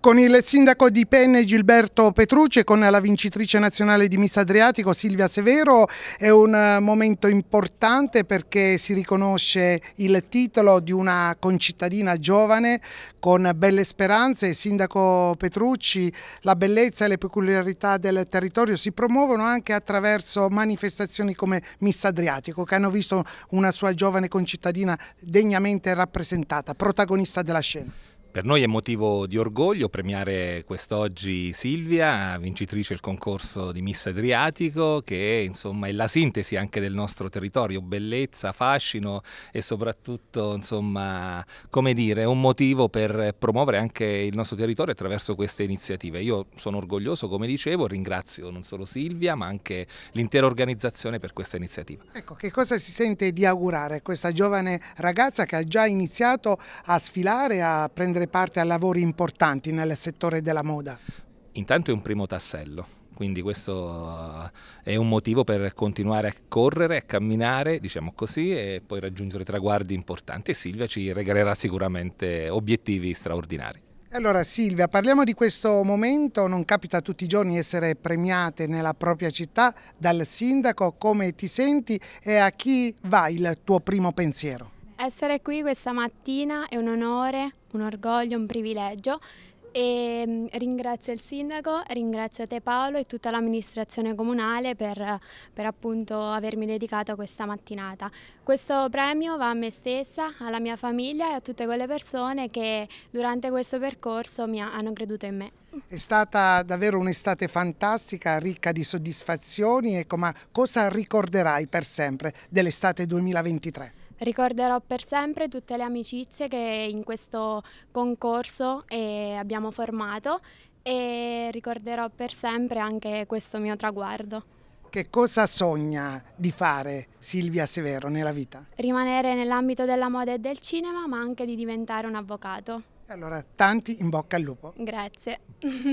Con il sindaco di Penne Gilberto Petrucci e con la vincitrice nazionale di Miss Adriatico Silvia Severo è un eh, momento importante perché si riconosce il titolo di una concittadina giovane con belle speranze. sindaco Petrucci, la bellezza e le peculiarità del territorio si promuovono anche attraverso manifestazioni come Miss Adriatico che hanno visto una sua giovane concittadina degnamente rappresentata, protagonista della scena. Per noi è motivo di orgoglio premiare quest'oggi Silvia, vincitrice del concorso di Miss Adriatico, che insomma, è la sintesi anche del nostro territorio, bellezza, fascino e soprattutto insomma, come dire, un motivo per promuovere anche il nostro territorio attraverso queste iniziative. Io sono orgoglioso, come dicevo, ringrazio non solo Silvia ma anche l'intera organizzazione per questa iniziativa. Ecco, che cosa si sente di augurare questa giovane ragazza che ha già iniziato a sfilare, a prendere prendere parte a lavori importanti nel settore della moda? Intanto è un primo tassello, quindi questo eh, è un motivo per continuare a correre, a camminare, diciamo così, e poi raggiungere traguardi importanti e Silvia ci regalerà sicuramente obiettivi straordinari. Allora Silvia, parliamo di questo momento, non capita tutti i giorni essere premiate nella propria città dal sindaco, come ti senti e a chi va il tuo primo pensiero? Essere qui questa mattina è un onore, un orgoglio, un privilegio e mm, ringrazio il sindaco, ringrazio te Paolo e tutta l'amministrazione comunale per, per, appunto avermi dedicato questa mattinata. Questo premio va a me stessa, alla mia famiglia e a tutte quelle persone che durante questo percorso mi hanno creduto in me. È stata davvero un'estate fantastica, ricca di soddisfazioni, ecco, ma cosa ricorderai per sempre dell'estate 2023? Ricorderò per sempre tutte le amicizie che in questo concorso eh, abbiamo formato e ricorderò per sempre anche questo mio traguardo. Che cosa sogna di fare Silvia Severo nella vita? Rimanere nell'ambito della moda e del cinema, ma anche di diventare un avvocato. Allora, tanti in bocca al lupo. Grazie.